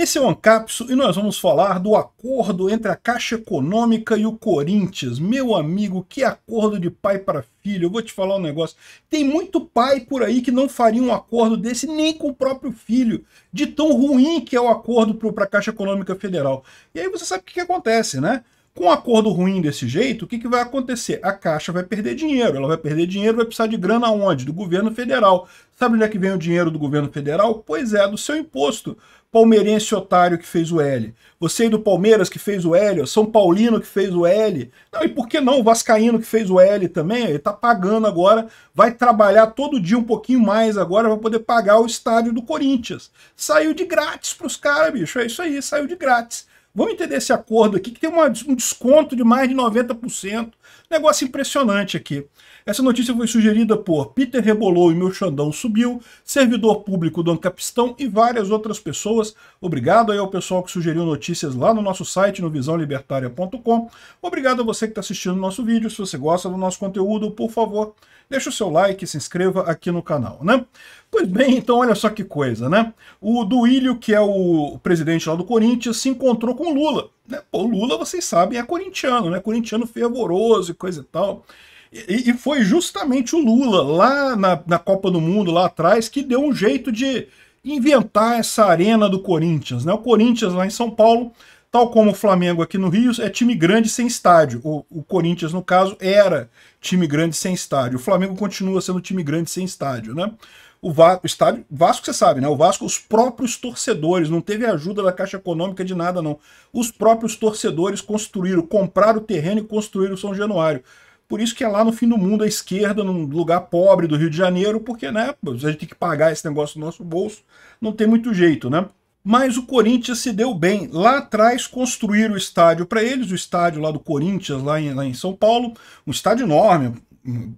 Esse é o Ancapso e nós vamos falar do acordo entre a Caixa Econômica e o Corinthians. Meu amigo, que acordo de pai para filho. Eu vou te falar um negócio. Tem muito pai por aí que não faria um acordo desse nem com o próprio filho, de tão ruim que é o acordo para a Caixa Econômica Federal. E aí você sabe o que, que acontece, né? Com um acordo ruim desse jeito, o que, que vai acontecer? A Caixa vai perder dinheiro. Ela vai perder dinheiro, vai precisar de grana onde? Do governo federal. Sabe onde é que vem o dinheiro do governo federal? Pois é, do seu imposto palmeirense otário que fez o L. Você aí do Palmeiras que fez o L, São Paulino que fez o L. Não, e por que não o Vascaíno que fez o L também? Ele tá pagando agora, vai trabalhar todo dia um pouquinho mais agora para poder pagar o estádio do Corinthians. Saiu de grátis pros caras, bicho. É isso aí, saiu de grátis. Vamos entender esse acordo aqui, que tem uma, um desconto de mais de 90%. Negócio impressionante aqui. Essa notícia foi sugerida por Peter Rebolou e Meu Xandão Subiu, servidor público do Ancapistão e várias outras pessoas. Obrigado aí ao pessoal que sugeriu notícias lá no nosso site, no visãolibertária.com. Obrigado a você que está assistindo o nosso vídeo. Se você gosta do nosso conteúdo, por favor, deixa o seu like e se inscreva aqui no canal, né? Pois bem, então olha só que coisa, né? O Duílio, que é o presidente lá do Corinthians, se encontrou com o Lula. Né? Pô, o Lula, vocês sabem, é corintiano, né? Corintiano fervoroso e coisa e tal. E, e foi justamente o Lula, lá na, na Copa do Mundo, lá atrás, que deu um jeito de inventar essa arena do Corinthians, né? O Corinthians lá em São Paulo tal como o Flamengo aqui no Rio, é time grande sem estádio. O, o, Corinthians, no caso, era time grande sem estádio. O Flamengo continua sendo time grande sem estádio, né? o, Va o estádio Vasco, você sabe, né? O Vasco, os próprios torcedores, não teve ajuda da Caixa Econômica de nada, não. Os próprios torcedores construíram, compraram o terreno e construíram o São Januário. Por isso que é lá no fim do mundo, à esquerda, num lugar pobre do Rio de Janeiro, porque, né, a gente tem que pagar esse negócio no nosso bolso, não tem muito jeito, né? Mas o Corinthians se deu bem. Lá atrás construíram o estádio para eles, o estádio lá do Corinthians, lá em, lá em São Paulo, um estádio enorme,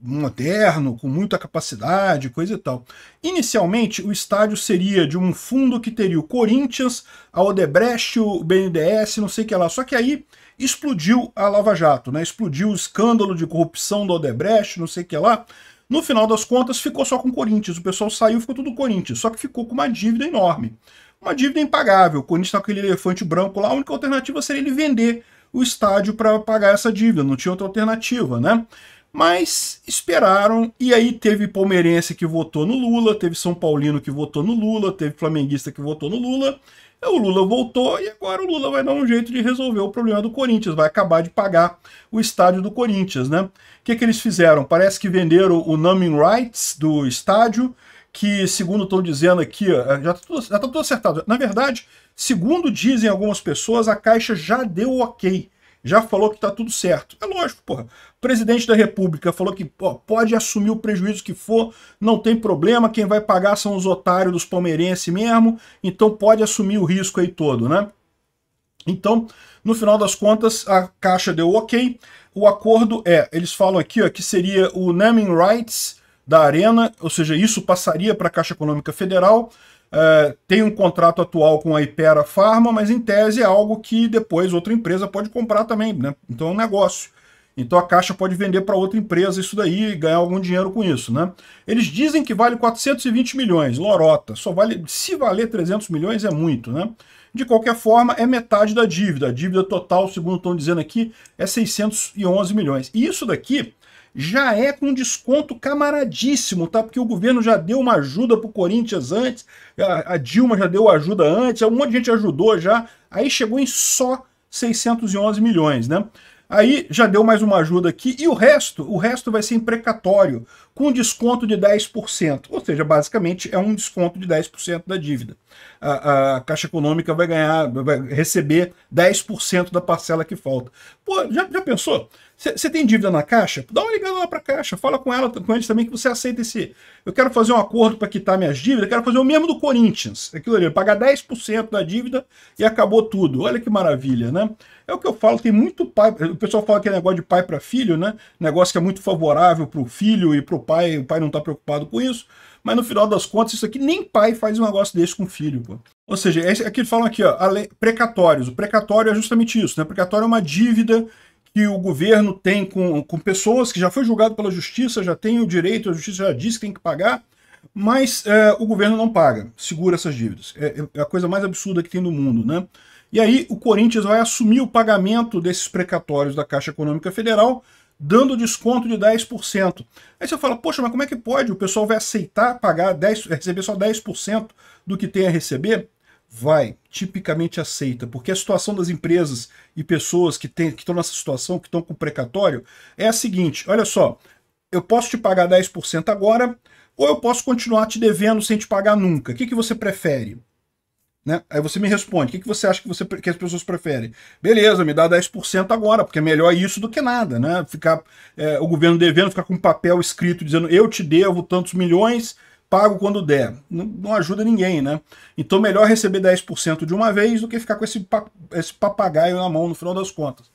moderno, com muita capacidade, coisa e tal. Inicialmente, o estádio seria de um fundo que teria o Corinthians, a Odebrecht, o BNDES, não sei o que lá. Só que aí explodiu a Lava Jato, né? Explodiu o escândalo de corrupção da Odebrecht, não sei o que lá. No final das contas, ficou só com o Corinthians. O pessoal saiu, ficou tudo Corinthians, só que ficou com uma dívida enorme. Uma dívida impagável. O Corinthians está com aquele elefante branco lá, a única alternativa seria ele vender o estádio para pagar essa dívida, não tinha outra alternativa, né? mas esperaram e aí teve palmeirense que votou no Lula, teve São Paulino que votou no Lula, teve flamenguista que votou no Lula. O Lula voltou e agora o Lula vai dar um jeito de resolver o problema do Corinthians, vai acabar de pagar o estádio do Corinthians, né? O que, que eles fizeram? Parece que venderam o naming rights do estádio, que segundo estão dizendo aqui, já está tudo, tá tudo acertado. Na verdade, segundo dizem algumas pessoas, a Caixa já deu ok já falou que está tudo certo. É lógico, porra. O presidente da República falou que pô, pode assumir o prejuízo que for, não tem problema, quem vai pagar são os otários dos palmeirenses mesmo, então pode assumir o risco aí todo, né? Então, no final das contas, a Caixa deu ok. O acordo é, eles falam aqui ó, que seria o naming rights da Arena, ou seja, isso passaria para a Caixa Econômica Federal, é, tem um contrato atual com a Ipera Pharma, mas em tese é algo que depois outra empresa pode comprar também, né? Então é um negócio. Então a Caixa pode vender para outra empresa isso daí e ganhar algum dinheiro com isso, né? Eles dizem que vale 420 milhões, lorota. Só vale, se valer 300 milhões é muito, né? De qualquer forma, é metade da dívida. A dívida total, segundo estão dizendo aqui, é 611 milhões. E isso daqui já é com desconto camaradíssimo, tá? Porque o governo já deu uma ajuda para o Corinthians antes, a, Dilma já deu ajuda antes, um monte de gente ajudou já, aí chegou em só 611 milhões, né? Aí já deu mais uma ajuda aqui e o resto, o resto vai ser imprecatório com desconto de 10%. Ou seja, basicamente é um desconto de 10% da dívida. A, a, Caixa Econômica vai ganhar, vai receber 10% da parcela que falta. Pô, já, já pensou? Você tem dívida na Caixa? Dá uma ligada lá para a Caixa, fala com ela, com eles também que você aceita esse. Eu quero fazer um acordo para quitar minhas dívidas, quero fazer o mesmo do Corinthians. Aquilo ali, pagar 10% da dívida e acabou tudo. Olha que maravilha, né? É o que eu falo, tem muito pai. O pessoal fala que é negócio de pai para filho, né? Negócio que é muito favorável para o filho e para o pai, o pai não está preocupado com isso, mas no final das contas, isso aqui nem pai faz um negócio desse com o filho, pô. Ou seja, é, aqui falam aqui, ó, lei, precatórios. O precatório é justamente isso, né? O precatório é uma dívida que o governo tem com, com pessoas que já foi julgado pela justiça, já tem o direito, a justiça já disse que tem que pagar, mas é, o governo não paga, segura essas dívidas. É, é, a coisa mais absurda que tem no mundo, né? E aí o Corinthians vai assumir o pagamento desses precatórios da Caixa Econômica Federal dando desconto de 10%. Aí você fala, poxa, mas como é que pode? O pessoal vai aceitar pagar 10, receber só 10% do que tem a receber? Vai, tipicamente aceita, porque a situação das empresas e pessoas que, tem, que estão nessa situação, que estão com precatório, é a seguinte, olha só, eu posso te pagar 10% agora, ou eu posso continuar te devendo sem te pagar nunca. O que, que você prefere? Né? Aí você me responde, o que, que você acha que, você, que as pessoas preferem? Beleza, me dá 10% agora, porque é melhor isso do que nada, né? Ficar é, o governo devendo, ficar com um papel escrito dizendo eu te devo tantos milhões, pago quando der. Não, não ajuda ninguém, né? Então melhor receber 10% de uma vez do que ficar com esse, esse papagaio na mão no final das contas.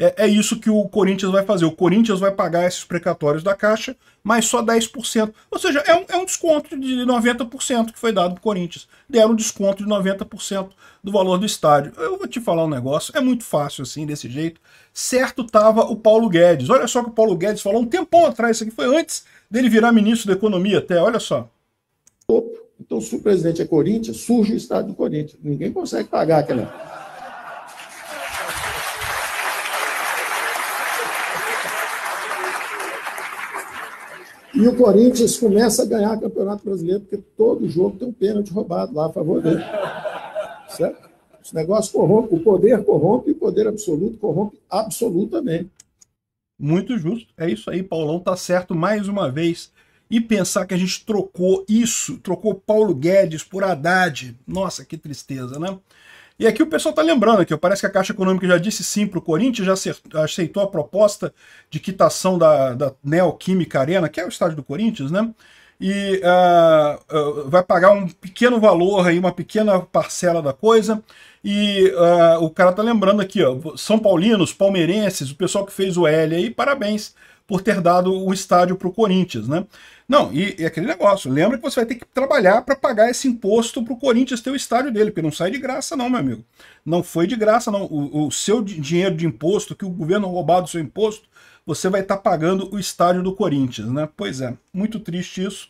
É, é isso que o Corinthians vai fazer. O Corinthians vai pagar esses precatórios da Caixa, mas só 10%. Ou seja, é um, é um desconto de 90% que foi dado para o Corinthians. Deram um desconto de 90% do valor do estádio. Eu vou te falar um negócio, é muito fácil assim, desse jeito. Certo tava o Paulo Guedes. Olha só que o Paulo Guedes falou um tempão atrás, isso aqui foi antes dele virar ministro da Economia até, olha só. Então, se o presidente é Corinthians, surge o estado do Corinthians. Ninguém consegue pagar aquela E o Corinthians começa a ganhar o Campeonato Brasileiro, porque todo jogo tem um pênalti roubado lá a favor dele. Certo? Esse negócio corrompe, o poder corrompe, o poder absoluto corrompe absolutamente. Muito justo. É isso aí, Paulão tá certo mais uma vez. E pensar que a gente trocou isso, trocou Paulo Guedes por Haddad. Nossa, que tristeza, né? E aqui o pessoal está lembrando aqui, parece que a Caixa Econômica já disse sim para o Corinthians, já aceitou a proposta de quitação da, da Neoquímica Arena, que é o estádio do Corinthians, né? e uh, uh, vai pagar um pequeno valor aí, uma pequena parcela da coisa. E uh, o cara tá lembrando aqui, ó, São Paulinos, palmeirenses, o pessoal que fez o L aí, parabéns por ter dado o estádio para o Corinthians, né? Não, e, e, aquele negócio, lembra que você vai ter que trabalhar para pagar esse imposto para o Corinthians ter o estádio dele, porque não sai de graça não, meu amigo. Não foi de graça não, o, o seu dinheiro de imposto, que o governo roubado do seu imposto, você vai estar tá pagando o estádio do Corinthians, né? Pois é, muito triste isso.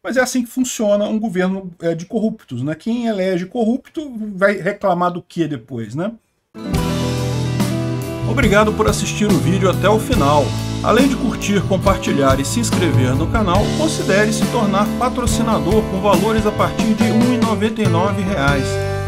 Mas é assim que funciona um governo é, de corruptos, né? Quem elege corrupto vai reclamar do que depois, né? Obrigado por assistir o vídeo até o final. Além de curtir, compartilhar e se inscrever no canal, considere se tornar patrocinador com valores a partir de R$ 1,99